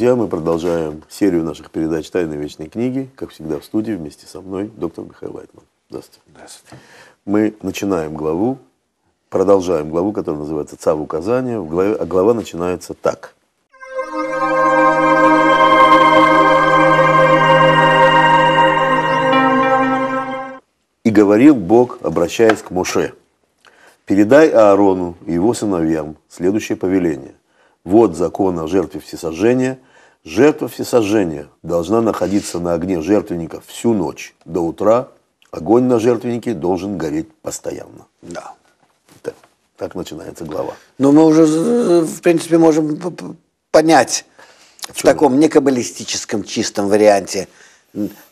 друзья, мы продолжаем серию наших передач «Тайны вечной книги». Как всегда, в студии вместе со мной доктор Михаил Лайтман. Здравствуйте. Здравствуйте. Мы начинаем главу, продолжаем главу, которая называется «Цав указания». а глава начинается так. «И говорил Бог, обращаясь к Моше, «Передай Аарону и его сыновьям следующее повеление. Вот закон о жертве всесожжения, Жертва всесожжения должна находиться на огне жертвенника всю ночь до утра. Огонь на жертвеннике должен гореть постоянно. Да. Так, так начинается глава. Но ну, мы уже, в принципе, можем понять в, в таком некаббалистическом чистом варианте,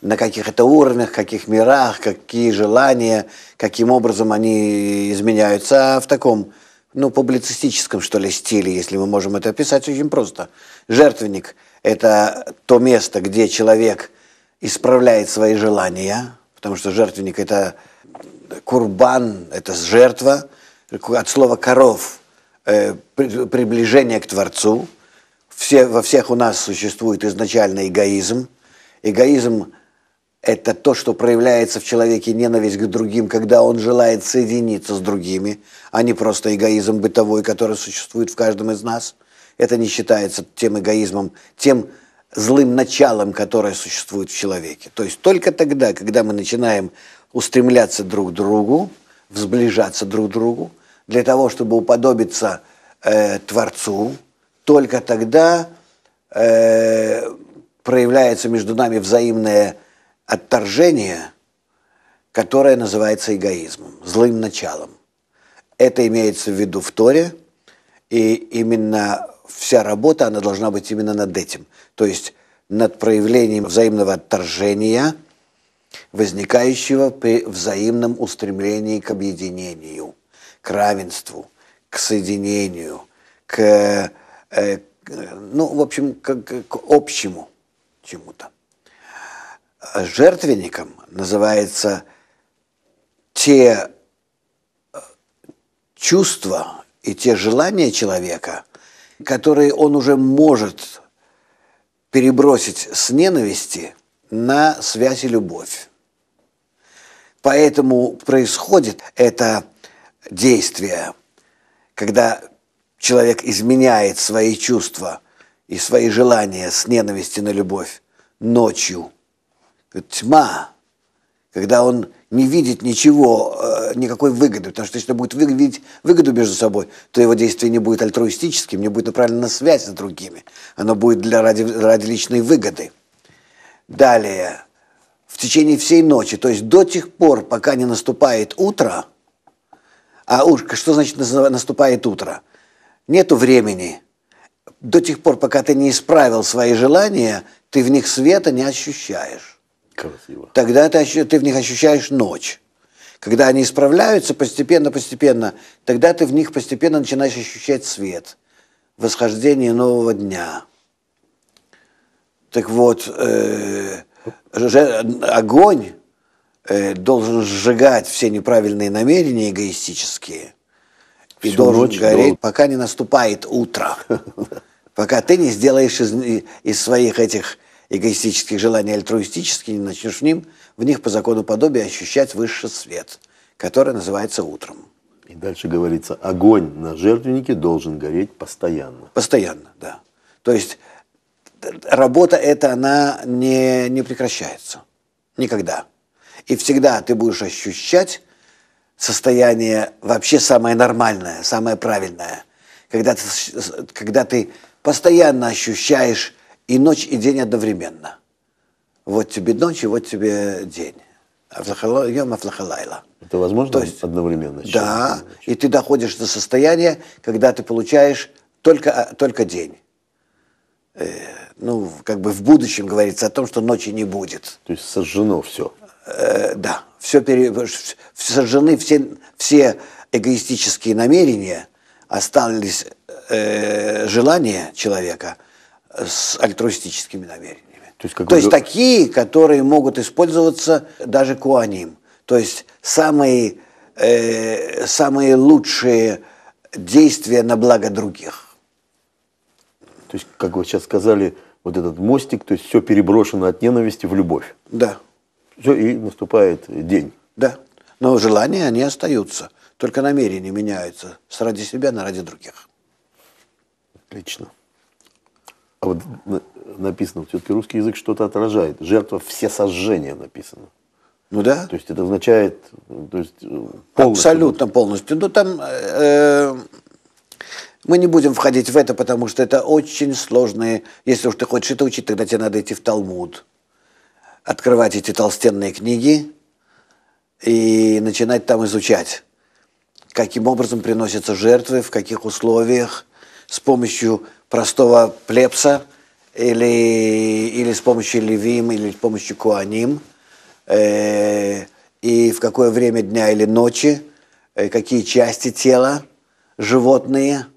на каких это уровнях, каких мирах, какие желания, каким образом они изменяются. А в таком ну, публицистическом, что ли, стиле, если мы можем это описать, очень просто. Жертвенник – это то место, где человек исправляет свои желания, потому что жертвенник – это курбан, это жертва, от слова «коров» э, приближение к Творцу. Все, во всех у нас существует изначально эгоизм. Эгоизм – это то, что проявляется в человеке ненависть к другим, когда он желает соединиться с другими, а не просто эгоизм бытовой, который существует в каждом из нас. Это не считается тем эгоизмом, тем злым началом, которое существует в человеке. То есть только тогда, когда мы начинаем устремляться друг к другу, взближаться друг к другу, для того, чтобы уподобиться э, Творцу, только тогда э, проявляется между нами взаимное отторжение, которое называется эгоизмом, злым началом. Это имеется в виду в Торе, и именно вся работа, она должна быть именно над этим. То есть над проявлением взаимного отторжения, возникающего при взаимном устремлении к объединению, к равенству, к соединению, к, э, э ну, в общем, к, к, общему чему-то. Жертвенником называется те э, чувства и те желания человека – которые он уже может перебросить с ненависти на связь и любовь. Поэтому происходит это действие, когда человек изменяет свои чувства и свои желания с ненависти на любовь ночью. Тьма, когда он не видит ничего, э, никакой выгоды, потому что если он будет видеть выгоду между собой, то его действие не будет альтруистическим, не будет направлено на связь с другими. Оно будет для, ради, ради личной выгоды. Далее, в течение всей ночи, то есть до тех пор, пока не наступает утро, а уж что значит наступает утро? Нету времени. До тех пор, пока ты не исправил свои желания, ты в них света не ощущаешь. Красиво. Тогда ты, ты в них ощущаешь ночь. Когда они исправляются постепенно-постепенно, тогда ты в них постепенно начинаешь ощущать свет, восхождение нового дня. Так вот, э, огонь э, должен сжигать все неправильные намерения эгоистические и Всю должен ночь, гореть, но... пока не наступает утро, пока ты не сделаешь из, из своих этих эгоистических желаний альтруистические, не начнешь в, ним, в них по закону подобия ощущать высший свет, который называется утром. И дальше говорится, огонь на жертвеннике должен гореть постоянно. Постоянно, да. То есть работа эта, она не, не прекращается. Никогда. И всегда ты будешь ощущать состояние вообще самое нормальное, самое правильное. Когда ты, когда ты постоянно ощущаешь и ночь, и день одновременно. Вот тебе ночь, и вот тебе день. Йом Афлахалайла. Это возможно То есть, одновременно? Да, и ты доходишь до состояния, когда ты получаешь только, а, только день. Э, ну, как бы в будущем говорится о том, что ночи не будет. То есть сожжено все. Э, да, все пере... сожжены все, все эгоистические намерения, остались э, желания человека – с альтруистическими намерениями. То есть, как то бы... есть такие, которые могут использоваться даже куаним. То есть самые, э, самые лучшие действия на благо других. То есть, как вы сейчас сказали, вот этот мостик, то есть все переброшено от ненависти в любовь. Да. Все, и наступает день. Да. Но желания, они остаются. Только намерения меняются с ради себя на ради других. Отлично. А вот написано, все-таки русский язык что-то отражает. Жертва все сожжения написано. Ну да. То есть это означает, то есть э, полностью. Абсолютно полностью. Ну там э, мы не будем входить в это, потому что это очень сложные. Если уж ты хочешь это учить, тогда тебе надо идти в Талмуд, открывать эти толстенные книги и начинать там изучать, каким образом приносятся жертвы, в каких условиях с помощью простого плепса или, или с помощью левим, или с помощью куаним, э, и в какое время дня или ночи, э, какие части тела животные –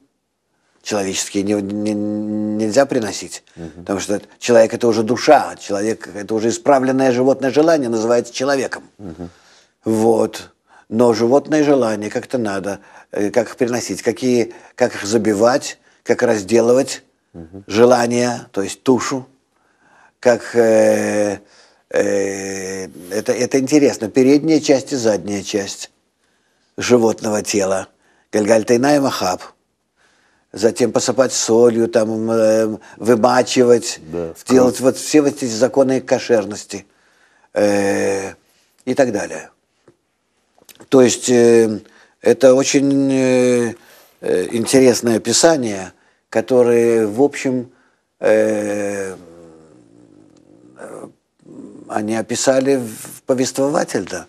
человеческие не, не, нельзя приносить, угу. потому что человек это уже душа, а человек это уже исправленное животное желание называется человеком. Угу. Вот. Но животное желание как-то надо, э, как их приносить, какие, как их забивать, как разделывать угу. желание, то есть тушу, как э, э, это, это интересно, передняя часть и задняя часть животного тела, гальгальтайна и махаб. Затем посыпать солью, там, э, вымачивать, да, делать вот все вот эти законы кошерности э, и так далее. То есть э, это очень... Э, Э, интересное описание, которые, в общем, э, э они описали в повествователь-то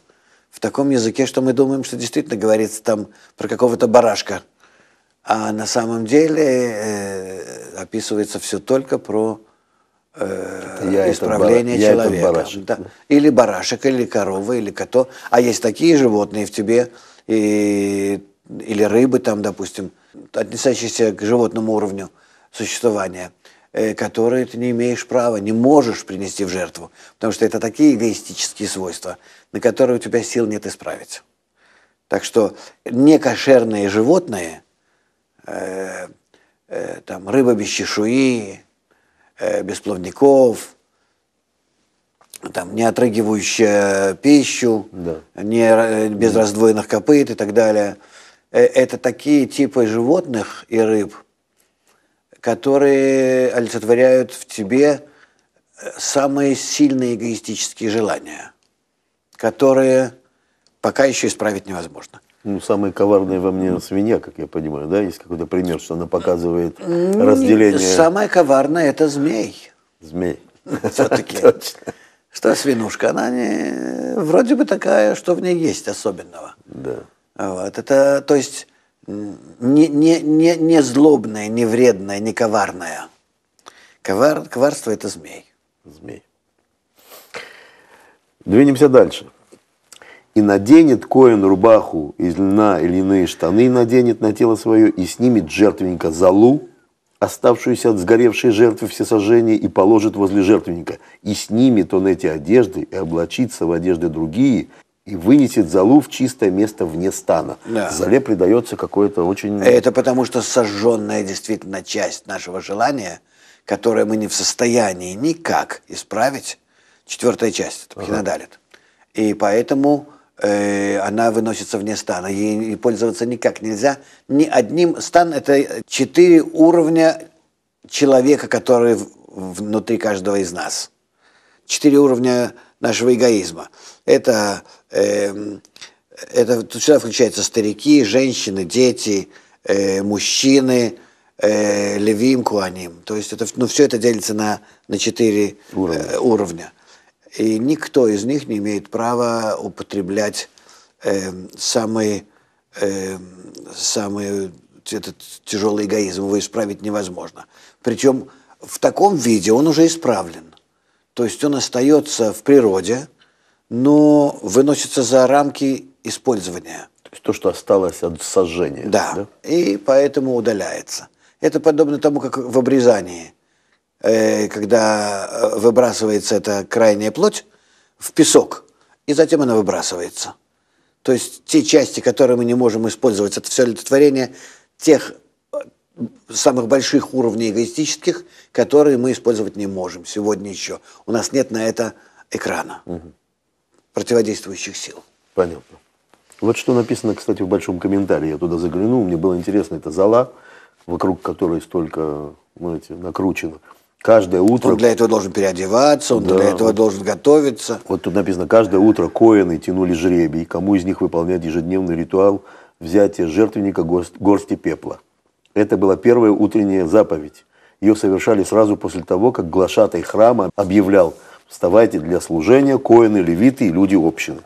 в таком языке, что мы думаем, что действительно говорится там про какого-то барашка. А на самом деле э, описывается все только про э, я исправление это человека. Я барашек. Да. Или барашек, или корова, или кото. А есть такие животные в тебе, и или рыбы там, допустим, отнесящиеся к животному уровню существования, э, которые ты не имеешь права, не можешь принести в жертву, потому что это такие эгоистические свойства, на которые у тебя сил нет исправить. Так что некошерные животные, э, э, там рыба без чешуи, без плавников, там, не отрыгивающая пищу, да. не, без раздвоенных копыт и так далее – Э, это такие типы животных и рыб, которые олицетворяют в тебе э, самые сильные эгоистические желания, которые пока еще исправить невозможно. Ну, самые коварные во мне свинья, как я понимаю, да? Есть какой-то пример, что она показывает разделение... Самая коварная – это змей. Змей. Все-таки. Что свинушка? Она не... вроде бы такая, что в ней есть особенного. Да. Вот. Это, то есть, не, не, не, не злобное, не вредное, не коварное. Ковар, коварство – это змей. Змей. Двинемся дальше. «И наденет Коин рубаху из льна или льняные штаны наденет на тело свое, и снимет жертвенника залу, оставшуюся от сгоревшей жертвы всесожжения, и положит возле жертвенника. И снимет он эти одежды, и облачится в одежды другие, и вынесет залу в чистое место вне стана. Да. Зале придается какое-то очень... Это потому что сожженная действительно часть нашего желания, которое мы не в состоянии никак исправить, четвертая часть, это пхинодалит. Ага. И поэтому э, она выносится вне стана, ей пользоваться никак нельзя. Ни одним стан – это четыре уровня человека, который внутри каждого из нас. Четыре уровня нашего эгоизма – это, э, это сюда включаются старики, женщины, дети, э, мужчины, э, левим, куаним. То есть это, ну, все это делится на, на четыре э, уровня. Э, уровня. И никто из них не имеет права употреблять э, эм, самые, э, эм, самые этот тяжелый эгоизм, его исправить невозможно. Причем в таком виде он уже исправлен. То есть он остается в природе – но выносится за рамки использования. То есть то, что осталось от сожжения. Да, да? и поэтому удаляется. Это подобно тому, как в обрезании, э, когда э, выбрасывается эта крайняя плоть в песок, и затем она выбрасывается. То есть те части, которые мы не можем использовать, это все олицетворение тех э, самых больших уровней эгоистических, которые мы использовать не можем сегодня еще. У нас нет на это экрана. Угу противодействующих сил. Понятно. Вот что написано, кстати, в большом комментарии. Я туда заглянул, мне было интересно. Это зала, вокруг которой столько, знаете, накручено. Каждое утро... Он для этого должен переодеваться, он да. для этого должен готовиться. Вот тут написано, каждое утро коины тянули жребий, кому из них выполнять ежедневный ритуал взятия жертвенника горсти пепла. Это была первая утренняя заповедь. Ее совершали сразу после того, как глашатай храма объявлял – вставайте для служения коины, левиты и люди общины.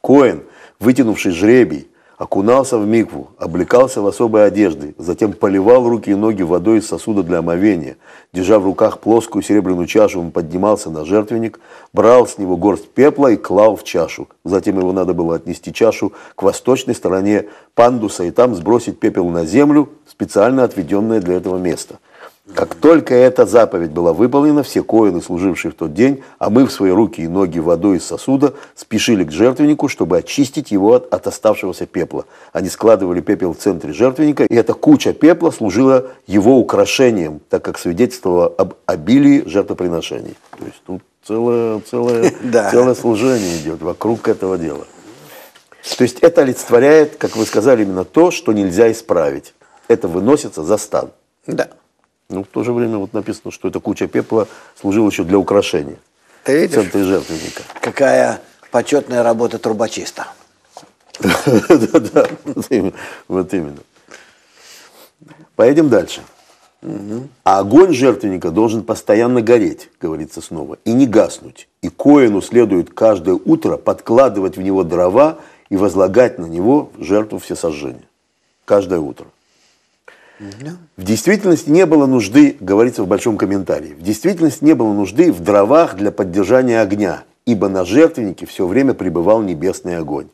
Коин, вытянувший жребий, окунался в микву, облекался в особой одежды, затем поливал руки и ноги водой из сосуда для омовения. Держа в руках плоскую серебряную чашу, он поднимался на жертвенник, брал с него горсть пепла и клал в чашу. Затем его надо было отнести чашу к восточной стороне пандуса и там сбросить пепел на землю, специально отведенное для этого место – как только эта заповедь была выполнена, все коины, служившие в тот день, а мы в свои руки и ноги водой из сосуда, спешили к жертвеннику, чтобы очистить его от, от оставшегося пепла. Они складывали пепел в центре жертвенника, и эта куча пепла служила его украшением, так как свидетельствовала об обилии жертвоприношений. То есть тут целое, целое, целое служение идет вокруг этого дела. То есть это олицетворяет, как вы сказали, именно то, что нельзя исправить. Это выносится за стан. Да. Но ну, в то же время вот написано, что эта куча пепла служила еще для украшения. Ты видишь? В центре жертвенника. Какая почетная работа трубочиста. Да-да, вот именно. Поедем дальше. А огонь жертвенника должен постоянно гореть, говорится снова, и не гаснуть. И коину следует каждое утро подкладывать в него дрова и возлагать на него жертву все сожжения Каждое утро. В действительности не было нужды, говорится в большом комментарии, в действительности не было нужды в дровах для поддержания огня, ибо на жертвеннике все время пребывал небесный огонь.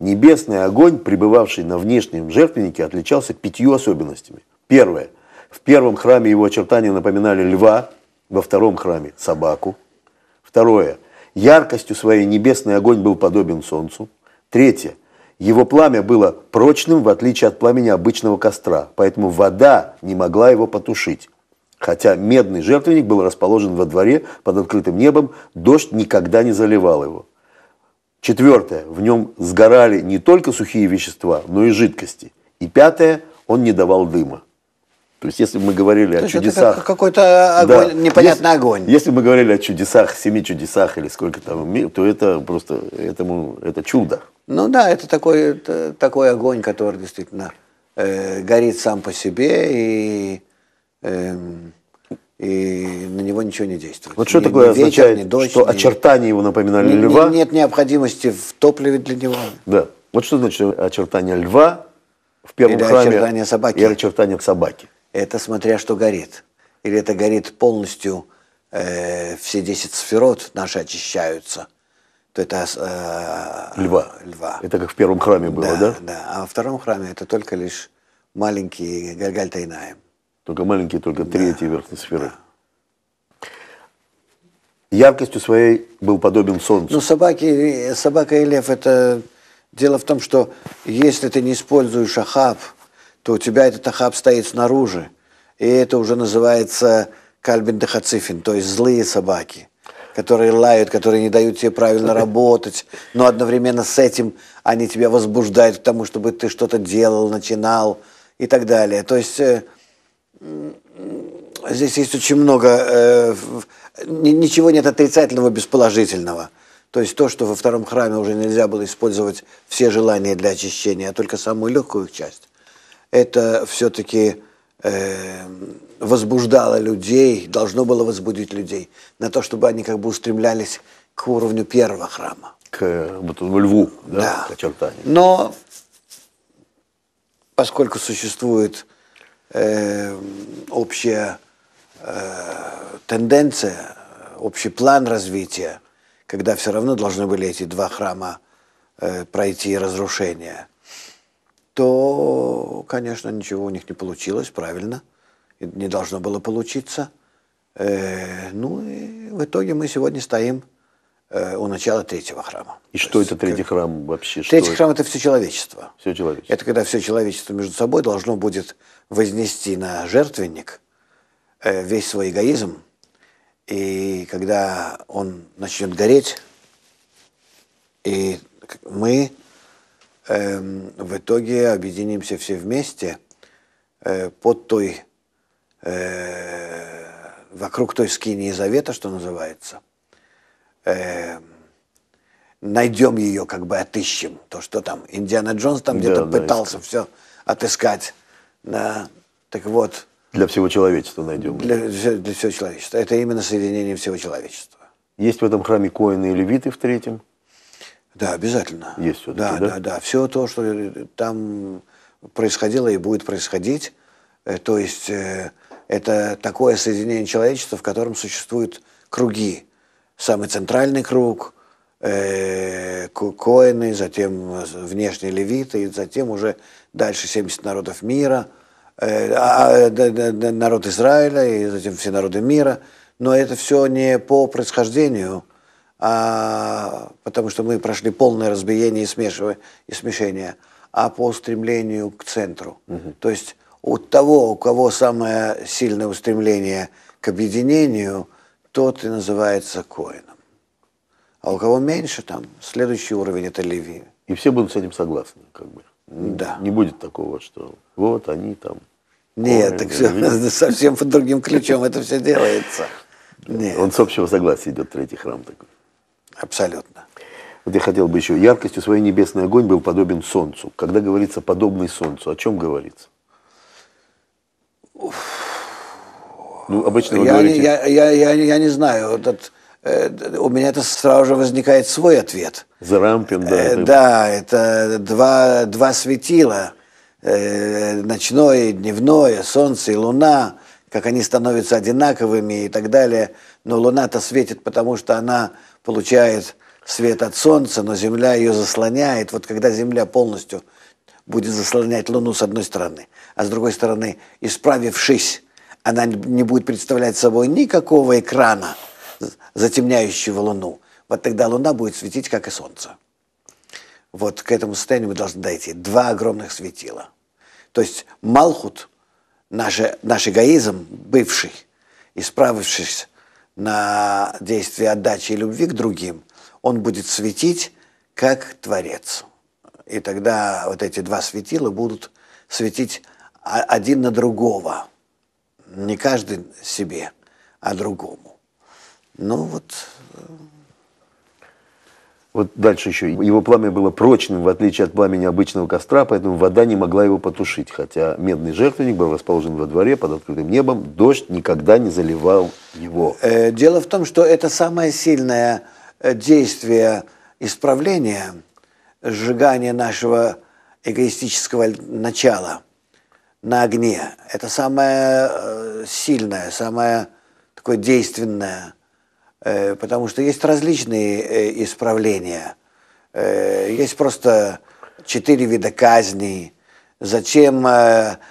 Небесный огонь, пребывавший на внешнем жертвеннике, отличался пятью особенностями. Первое. В первом храме его очертания напоминали льва, во втором храме – собаку. Второе. Яркостью своей небесный огонь был подобен солнцу. Третье. Его пламя было прочным, в отличие от пламени обычного костра, поэтому вода не могла его потушить. Хотя медный жертвенник был расположен во дворе под открытым небом, дождь никогда не заливал его. Четвертое. В нем сгорали не только сухие вещества, но и жидкости. И пятое. Он не давал дыма. То есть, если мы говорили То о чудесах... Как какой-то огонь, да, непонятный если, огонь. Если мы говорили о чудесах, семи чудесах или сколько там, то это просто этому, это чудо. Ну да, это такой, это такой огонь, который действительно э, горит сам по себе и, э, и на него ничего не действует. Вот что ни, такое ни означает, ветер, ни дождь, что ни... очертания его напоминали ни, льва? Ни, нет необходимости в топливе для него. Да. Вот что значит очертания льва в первом Или храме? очертания собаки. Или очертания собаки. Это смотря что горит. Или это горит полностью, э, все 10 сферот наши очищаются то это... Э, льва. Льва. Это как в первом храме было, да? Да, да. А во втором храме это только лишь маленький Гальгаль Тайнаем. Только маленькие, только да. третьей верхней сферы. Да. Яркостью своей был подобен солнцу. Ну, собаки, собака и лев – это... Дело в том, что если ты не используешь ахаб, то у тебя этот ахаб стоит снаружи. И это уже называется кальбин дехацифин, то есть злые собаки которые лают, которые не дают тебе правильно работать, но одновременно с этим они тебя возбуждают к тому, чтобы ты что-то делал, начинал и так далее. То есть э, здесь есть очень много, э, ничего нет отрицательного без положительного. То есть то, что во втором храме уже нельзя было использовать все желания для очищения, а только самую легкую их часть, это все-таки э, возбуждало людей, должно было возбудить людей на то, чтобы они как бы устремлялись к уровню первого храма. К вот, льву, да, да. к очертанию. Но поскольку существует э, общая э, тенденция, общий план развития, когда все равно должны были эти два храма э, пройти разрушение – то, конечно, ничего у них не получилось, правильно, не должно было получиться. Э, ну и в итоге мы сегодня стоим э, у начала третьего храма. И то что есть, это третий как... храм вообще? Третий что храм это? это все человечество. Все человечество. Это когда все человечество между собой должно будет вознести на жертвенник э, весь свой эгоизм. И когда он начнет гореть, и итоге объединимся все вместе э, под той, э, вокруг той скинии завета, что называется. Э, найдем ее, как бы отыщем. То, что там Индиана Джонс там да, где-то пытался все отыскать. Да. Так вот. Для всего человечества найдем. Для, для всего человечества. Это именно соединение всего человечества. Есть в этом храме коины и левиты в третьем. Да, обязательно. Есть все да, да, да, да. Все то, что э, там происходило и будет происходить, э, то есть э, это такое соединение человечества, в котором существуют круги. Самый центральный круг, э, коины, затем внешние левиты, и затем уже дальше 70 народов мира, а, а, народ Израиля, и затем все народы мира. Но это все не по происхождению а, потому что мы прошли полное разбиение и, смешивание, и смешение, а по устремлению к центру. Угу. То есть у того, у кого самое сильное устремление к объединению, тот и называется коином. А у кого меньше, там следующий уровень это леви. И все будут с этим согласны, как бы. Да. Не будет такого, что вот они там. Нет, так все, совсем под другим ключом это все делается. Нет. Он с общего согласия идет, третий храм такой. Абсолютно. Вот я хотел бы еще. Яркостью своей небесный огонь был подобен солнцу. Когда говорится подобный солнцу, о чем говорится? Ну, обычно вы я говорите... я, я, я, я не знаю. Этот, э, у меня это сразу же возникает свой ответ. Зарампин, да. Э, это... Да, это два, два светила. Э, ночное дневное, солнце и луна. Как они становятся одинаковыми и так далее. Но луна-то светит, потому что она получает свет от Солнца, но Земля ее заслоняет. Вот когда Земля полностью будет заслонять Луну с одной стороны, а с другой стороны, исправившись, она не будет представлять собой никакого экрана, затемняющего Луну. Вот тогда Луна будет светить, как и Солнце. Вот к этому состоянию мы должны дойти. Два огромных светила. То есть Малхут, наш, наш эгоизм, бывший, исправившись на действие отдачи и любви к другим, он будет светить как Творец. И тогда вот эти два светила будут светить один на другого. Не каждый себе, а другому. Ну вот э, вот дальше еще. Его пламя было прочным, в отличие от пламени обычного костра, поэтому вода не могла его потушить. Хотя медный жертвенник был расположен во дворе под открытым небом, дождь никогда не заливал его. Э, дело в том, что это самое сильное э, действие исправления, сжигание нашего эгоистического начала на огне. Это самое э, сильное, самое такое действенное Э, потому что есть различные э, исправления. Э, есть просто четыре вида казней, затем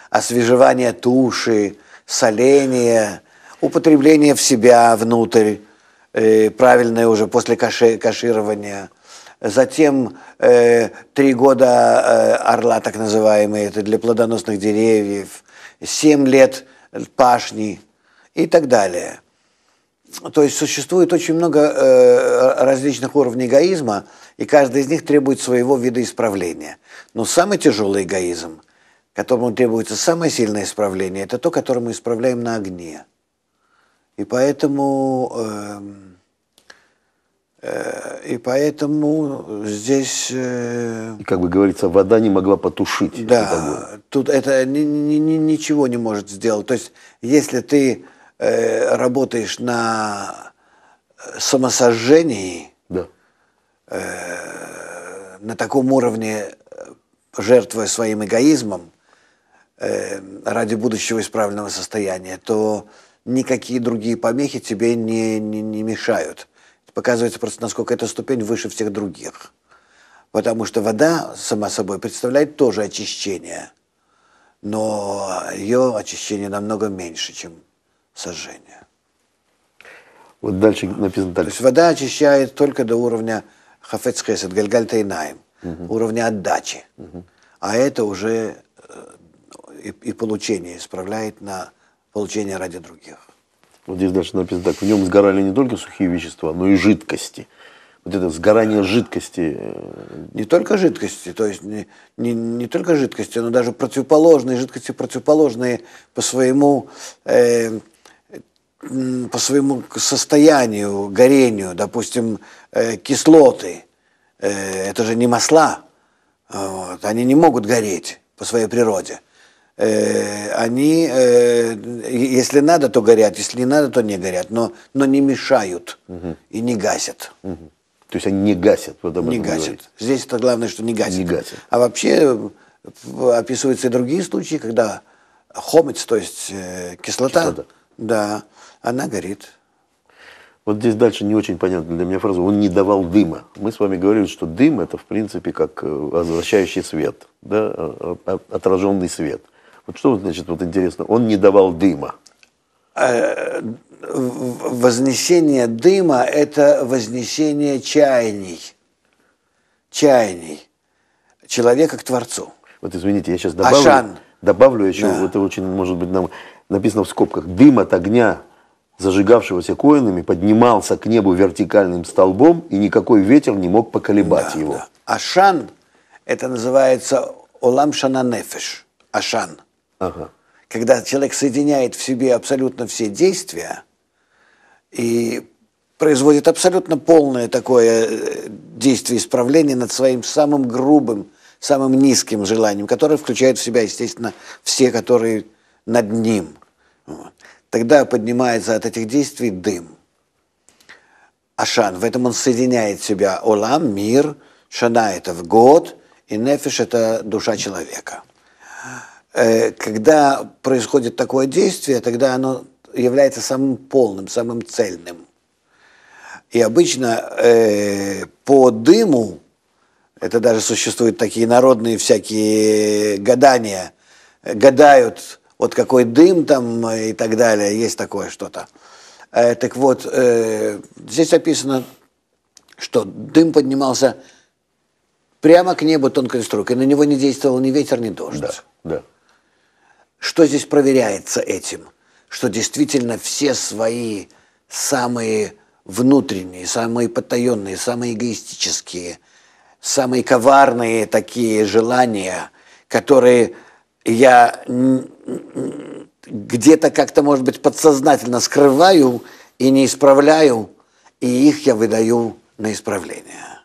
освежевание туши, соление, употребление в себя внутрь, правильное уже после каширования. Затем три года орла, так называемые, это для плодоносных деревьев, семь лет пашни и так далее. То есть существует очень много э, различных уровней эгоизма, и каждый из них требует своего вида исправления. Но самый тяжелый эгоизм, которому требуется самое сильное исправление, это то, которое мы исправляем на огне. И поэтому, э, э, и поэтому здесь... Э, и как бы говорится, вода не могла потушить. Да, тут это ни, ни, ничего не может сделать. То есть если ты э, работаешь на э, самосожжении, да. э, на таком уровне, э, жертвуя своим эгоизмом э, ради будущего исправленного состояния, то никакие другие помехи тебе не, не, не мешают. показывается просто, насколько эта ступень выше всех других. Потому что вода сама собой представляет тоже очищение, но ее очищение намного меньше, чем сожжения. Вот дальше написано так. То есть вода очищает только до уровня хафецхесед, гальгальтейнаем, угу. уровня отдачи. Угу. А это уже э, и, и получение исправляет на получение ради других. Вот здесь дальше написано так. В нем сгорали не только сухие вещества, но и жидкости. Вот это сгорание жидкости. Э, не только жидкости, то есть не, не, не только жидкости, но даже противоположные жидкости, противоположные по своему э, по своему состоянию, горению, допустим, э, кислоты, э, это же не масла, вот, они не могут гореть по своей природе. Э, они, если надо, то горят, если не надо, то не горят, но, но не мешают угу. и не гасят. Угу. То есть они не гасят? вот. Не гасят. Говорите. Здесь это главное, что не гасят. Не гасят. А вообще описываются и другие случаи, когда хомец, то есть кислота, кислота. да, она горит. Вот здесь дальше не очень понятна для меня фраза. Он не давал дыма. Мы с вами говорили, что дым это в принципе как возвращающий э, свет, да, а, а, а, отраженный свет. Вот что значит вот интересно? Он не давал дыма. Э, вознесение дыма – это вознесение чаяний, чаяний человека к Творцу. Вот извините, я сейчас добавлю, Ашан. добавлю еще, да. это очень, может быть, нам написано в скобках, дым от огня зажигавшегося коинами, поднимался к небу вертикальным столбом, и никакой ветер не мог поколебать да, его. Да. Ашан, это называется Олам Шананефеш. Ашан. Ага. Когда человек соединяет в себе абсолютно все действия и производит абсолютно полное такое э, действие исправления над своим самым грубым, самым низким желанием, которое включает в себя, естественно, все, которые над ним. Вот. Тогда поднимается от этих действий дым. Ашан, в этом он соединяет себя Олам, мир, Шана – это в год, и Нефиш – это душа человека. Э, когда происходит такое действие, тогда оно является самым полным, самым цельным. И обычно э, по дыму, это даже существуют такие народные всякие э, гадания, гадают, вот какой дым там и так далее, есть такое что-то. Э, так вот, э, здесь описано, что дым поднимался прямо к небу тонкой строкой, на него не действовал ни ветер, ни дождь. Да, да. Что здесь проверяется этим? Что действительно все свои самые внутренние, самые потаенные, самые эгоистические, самые коварные такие желания, которые я где-то как-то, может быть, подсознательно скрываю и не исправляю, и их я выдаю на исправление.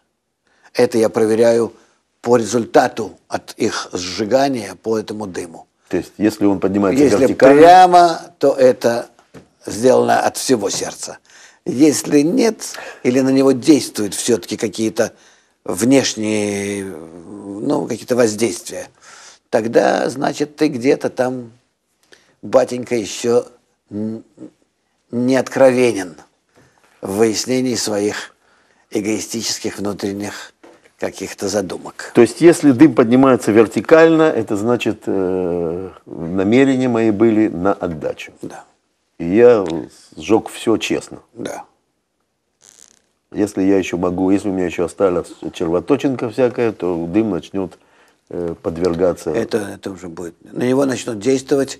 Это я проверяю по результату от их сжигания по этому дыму. То есть, если он поднимается если вертикально... Если прямо, то это сделано от всего сердца. Если нет, или на него действуют все-таки какие-то внешние, ну, какие-то воздействия – тогда, значит, ты где-то там, батенька, еще не откровенен в выяснении своих эгоистических внутренних каких-то задумок. То есть, если дым поднимается вертикально, это значит, э, намерения мои были на отдачу. Да. И я сжег все честно. Да. Если я еще могу, если у меня еще осталась червоточинка всякая, то дым начнет Э, подвергаться. Это, это уже будет. На него начнут действовать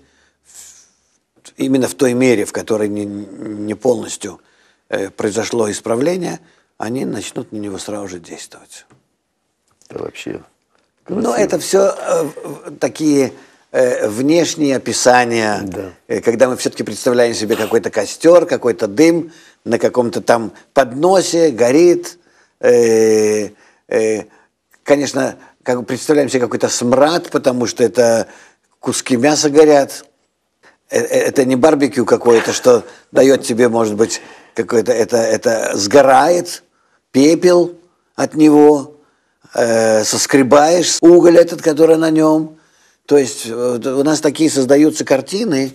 именно в той мере, в которой не, не полностью э, произошло исправление, они начнут на него сразу же действовать. Это вообще. Красиво. Но это все э, такие внешние описания, да. когда мы все-таки представляем себе какой-то костер, какой-то дым на каком-то там подносе горит. Конечно, как представляем себе какой-то смрад, потому что это куски мяса горят. Э, э, это не барбекю какое-то, что дает тебе, может быть, какое-то это, это сгорает, пепел от него, э, соскребаешь уголь этот, который на нем. То есть э, у нас такие создаются картины,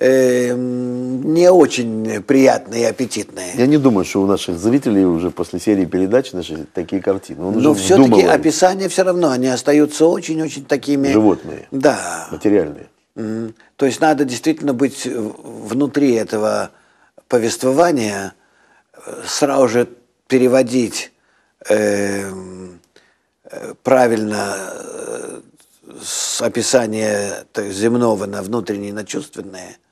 Эм, не очень приятные и аппетитные. Я не думаю, что у наших зрителей уже после серии передач наши такие картины. Он Но ну, все-таки описания все равно, они остаются очень-очень такими... Животные. Да. Материальные. Mm. То есть надо действительно быть внутри этого повествования, э, сразу же переводить эм, э, правильно с описания э, так, земного на внутреннее, на чувственное –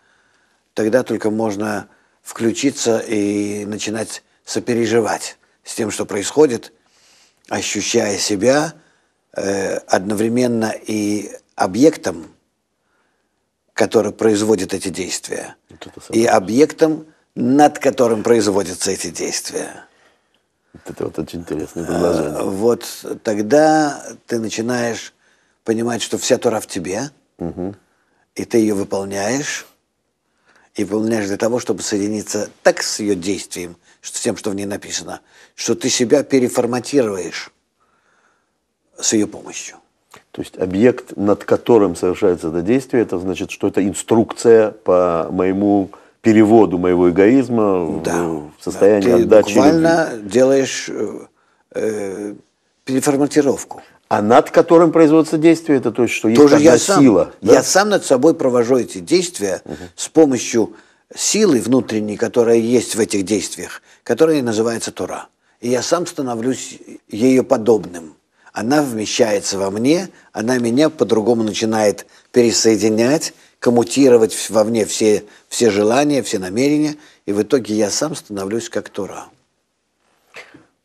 тогда только можно включиться и начинать сопереживать с тем, что происходит, ощущая себя э, одновременно и объектом, который производит эти действия, и объектом, над которым производятся эти действия. это вот очень интересное э, предложение. А, вот тогда ты начинаешь понимать, что вся Тора в тебе, угу. и ты ее выполняешь, и выполняешь для того, чтобы соединиться так с ее действием, с тем, что в ней написано, что ты себя переформатируешь с ее помощью. То есть объект, над которым совершается это действие, это значит, что это инструкция по моему переводу моего эгоизма да, в состояние да. Ты отдачи. Буквально любви. делаешь э, э переформатировку а над которым производится действие, это то что есть Тоже одна я сила. Сам, да? Я сам над собой провожу эти действия угу. с помощью силы внутренней, которая есть в этих действиях, которая называется Тура, И я сам становлюсь ее подобным. Она вмещается во мне, она меня по-другому начинает пересоединять, коммутировать во мне все, все желания, все намерения, и в итоге я сам становлюсь как Тура.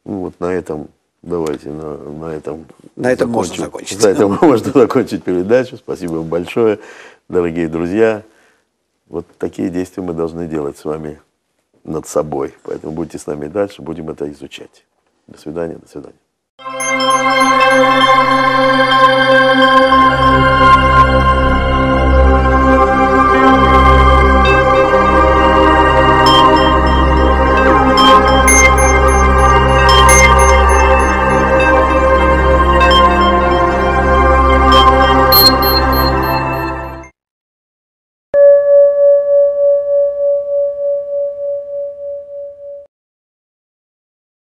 Ну, вот на этом Давайте на, на этом На этом закончим. можно закончить. На этом можно закончить передачу. Спасибо вам большое, дорогие друзья. Вот такие действия мы должны делать с вами над собой. Поэтому будьте с нами дальше, будем это изучать. До свидания, до свидания.